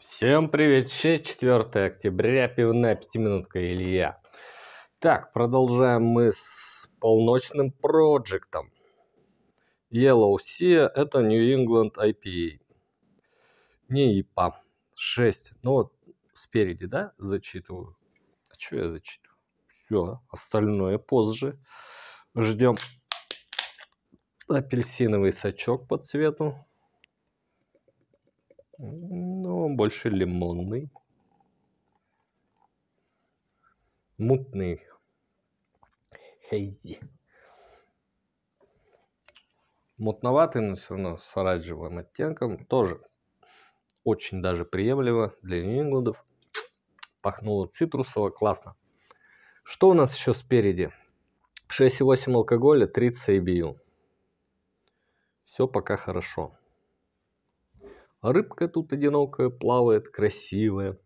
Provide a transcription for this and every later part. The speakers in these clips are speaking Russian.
Всем привет! 4 октября, пивная пятиминутка Илья. Так, продолжаем мы с полночным проектом. Yellow Sea – это New England IPA. Не IPA. 6. А. Ну вот спереди, да, зачитываю? А что я зачитываю? Все, остальное позже. Ждем апельсиновый сачок по цвету. Ну, он больше лимонный. Мутный. Хейзи. Мутноватый, но все равно с оранжевым оттенком. Тоже очень даже приемлемо для Нью-Ингландов. Пахнуло цитрусово, классно. Что у нас еще спереди? 6,8 алкоголя, 30 IBU. Все пока хорошо рыбка тут одинокая плавает, красивая.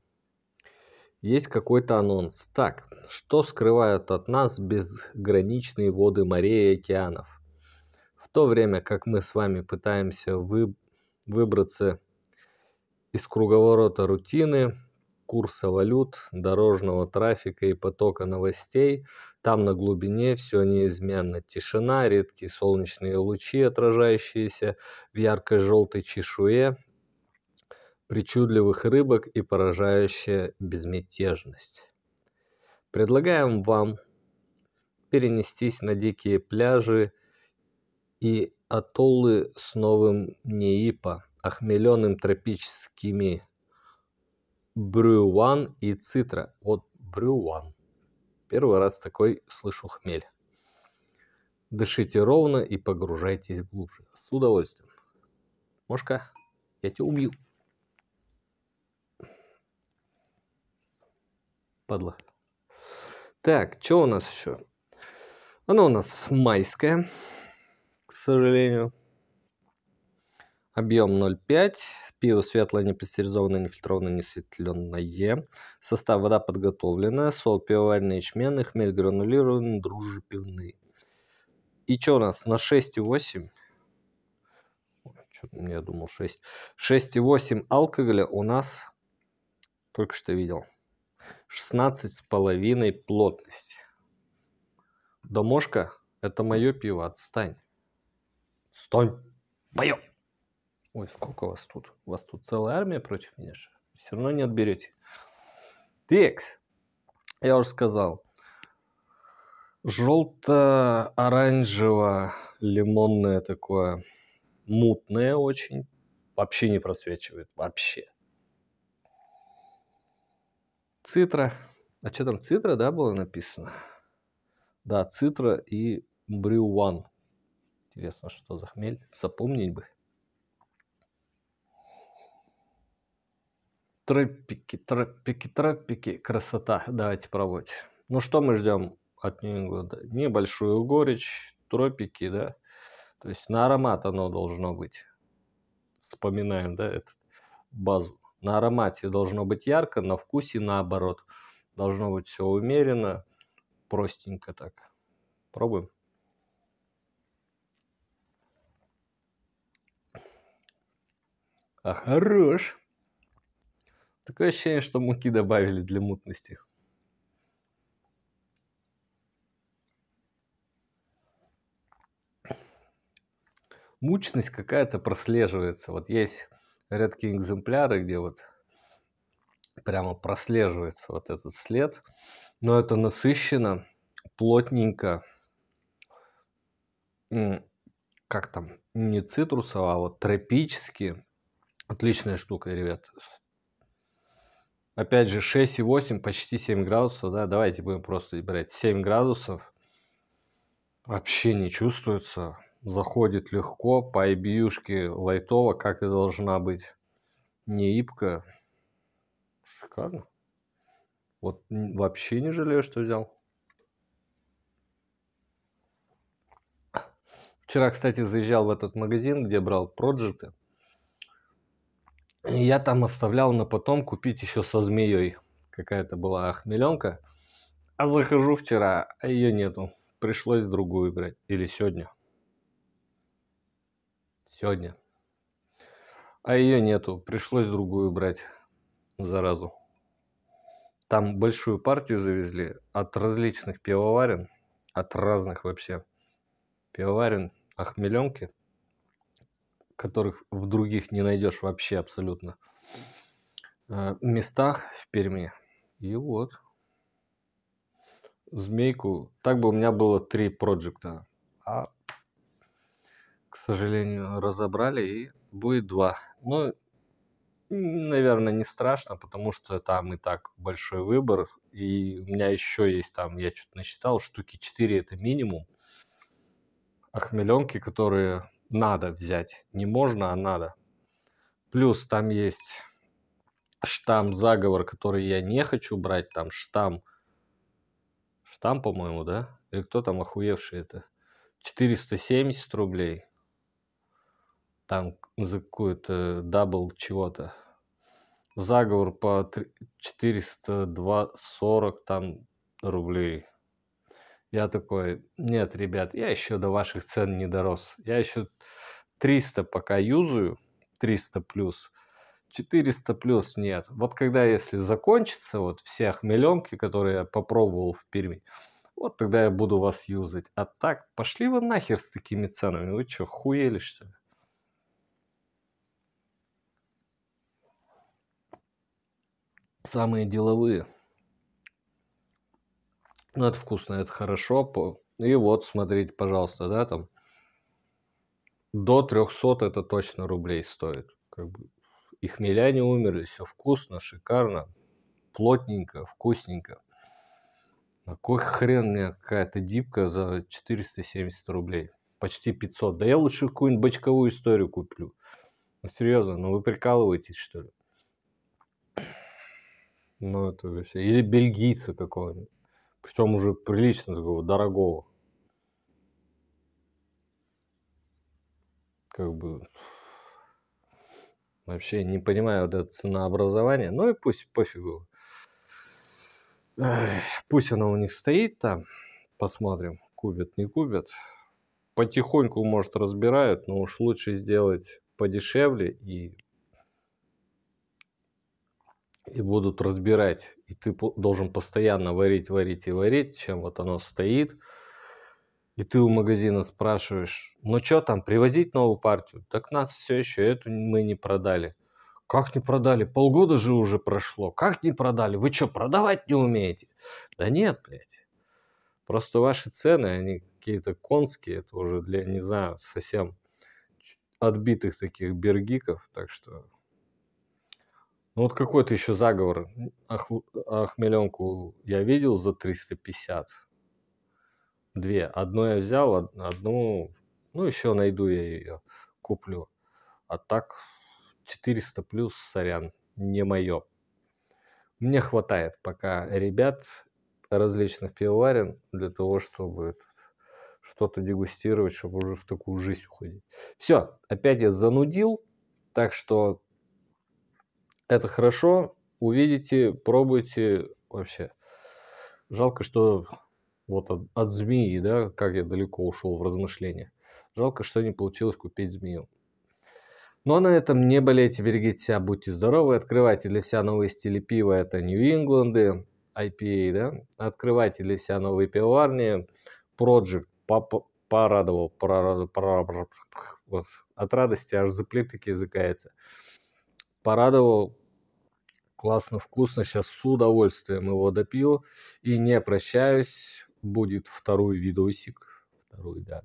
Есть какой-то анонс. Так, что скрывают от нас безграничные воды морей и океанов? В то время как мы с вами пытаемся вы... выбраться из круговорота рутины, курса валют, дорожного трафика и потока новостей. Там на глубине все неизменно. Тишина, редкие солнечные лучи, отражающиеся в яркой желтой чешуе причудливых рыбок и поражающая безмятежность. Предлагаем вам перенестись на дикие пляжи и атоллы с новым Неипа, охмеленным тропическими брюван и цитра. Вот брюван. Первый раз такой слышу хмель. Дышите ровно и погружайтесь глубже. С удовольствием. Мошка, я тебя убью. падла. Так, что у нас еще? Оно у нас майское, к сожалению. Объем 0,5. Пиво светлое, не пастеризованное, не фильтрованное, не светленное. Состав вода подготовленная. Сол пивоваренный, ячменный, хмель гранулированный, дружи пивные. И что у нас? На 6,8. Я думал 6. 6,8 алкоголя у нас только что видел. 16,5 плотность. Домошка, это мое пиво, отстань. Отстань. Мое. Ой, сколько вас тут? У вас тут целая армия против меня же. Все равно не отберете. Текс. Я уже сказал. Желто-оранжево-лимонное такое. Мутное очень. Вообще не просвечивает. Вообще. Цитра. А что там, Цитра, да, было написано? Да, Цитра и Брюван. Интересно, что за хмель. Запомнить бы. Тропики, тропики, тропики. Красота. Давайте пробовать. Ну что мы ждем от него? Небольшую горечь, тропики, да? То есть на аромат оно должно быть. Вспоминаем, да, эту базу. На аромате должно быть ярко, на вкусе наоборот. Должно быть все умеренно, простенько так. Пробуем. А хорош. Такое ощущение, что муки добавили для мутности. Мучность какая-то прослеживается. Вот есть редкие экземпляры, где вот прямо прослеживается вот этот след. Но это насыщенно, плотненько, как там, не цитрусово, а вот тропически. Отличная штука, ребят. Опять же, 6,8, почти 7 градусов, да, давайте будем просто брать 7 градусов. Вообще не чувствуется заходит легко, по IBU-шке лайтово, как и должна быть. Не ипка. Шикарно. Вот вообще не жалею, что взял. Вчера, кстати, заезжал в этот магазин, где брал проджеты. я там оставлял на потом купить еще со змеей. Какая-то была хмеленка. А захожу вчера, а ее нету. Пришлось другую брать. Или сегодня сегодня. А ее нету, пришлось другую брать, заразу. Там большую партию завезли от различных пивоварен, от разных вообще пивоварен, охмеленки, которых в других не найдешь вообще абсолютно э, местах в Перми. И вот. Змейку. Так бы у меня было три проекта. А сожалению, разобрали, и будет два. Ну, наверное, не страшно, потому что там и так большой выбор, и у меня еще есть там, я что-то насчитал, штуки 4 это минимум, охмеленки, а которые надо взять. Не можно, а надо. Плюс там есть штамм заговор, который я не хочу брать, там штамм, штамм, по-моему, да? Или кто там охуевший это? 470 рублей там за какую-то э, дабл чего-то. Заговор по 440 там рублей. Я такой, нет, ребят, я еще до ваших цен не дорос. Я еще 300 пока юзаю, 300 плюс. 400 плюс нет. Вот когда если закончится вот всех миллионки, которые я попробовал в Перми, вот тогда я буду вас юзать. А так, пошли вы нахер с такими ценами. Вы что, хуели что ли? самые деловые. Ну, это вкусно, это хорошо. И вот, смотрите, пожалуйста, да, там до 300 это точно рублей стоит. Как бы и хмеля умерли, все вкусно, шикарно, плотненько, вкусненько. На кой хрен мне какая-то дипка за 470 рублей? Почти 500. Да я лучше какую-нибудь бочковую историю куплю. Ну, серьезно, ну вы прикалываетесь, что ли? Ну, это вообще. Или бельгийца какого-нибудь. Причем уже прилично такого дорогого. Как бы вообще не понимаю вот это ценообразование. Ну и пусть пофигу. Эх, пусть оно у них стоит там. Посмотрим, купят, не купят. Потихоньку, может, разбирают, но уж лучше сделать подешевле и и будут разбирать. И ты должен постоянно варить, варить и варить, чем вот оно стоит. И ты у магазина спрашиваешь, ну что там, привозить новую партию? Так нас все еще, эту мы не продали. Как не продали? Полгода же уже прошло. Как не продали? Вы что, продавать не умеете? Да нет, блядь. Просто ваши цены, они какие-то конские. Это уже для, не знаю, совсем отбитых таких бергиков. Так что ну вот какой-то еще заговор Ах, Ахмеленку я видел за 350. Две. Одну я взял, одну, ну еще найду я ее, куплю. А так 400 плюс, сорян, не мое. Мне хватает пока ребят различных пивоварен для того, чтобы что-то дегустировать, чтобы уже в такую жизнь уходить. Все, опять я занудил, так что это хорошо, увидите, пробуйте вообще. Жалко, что вот от, от змеи, да, как я далеко ушел в размышления. Жалко, что не получилось купить змею. Но ну, а на этом не болейте, берегите себя, будьте здоровы, открывайте для себя новые стили пива, это Нью-Ингланды, IPA, да, открывайте для себя новые пивоварни, Project папа, порадовал, порадовал, порадовал, вот, от радости аж заплеток языкается порадовал. Классно, вкусно. Сейчас с удовольствием его допью. И не прощаюсь. Будет второй видосик. Второй, да.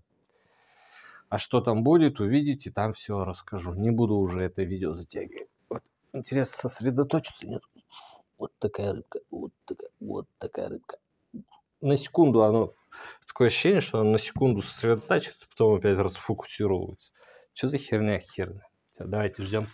А что там будет, увидите, там все расскажу. Не буду уже это видео затягивать. Вот. Интересно сосредоточиться. Нет. Вот такая рыбка, вот такая, вот такая рыбка. На секунду оно... Такое ощущение, что оно на секунду сосредотачивается, потом опять расфокусировывается. Что за херня херня? Давайте ждем.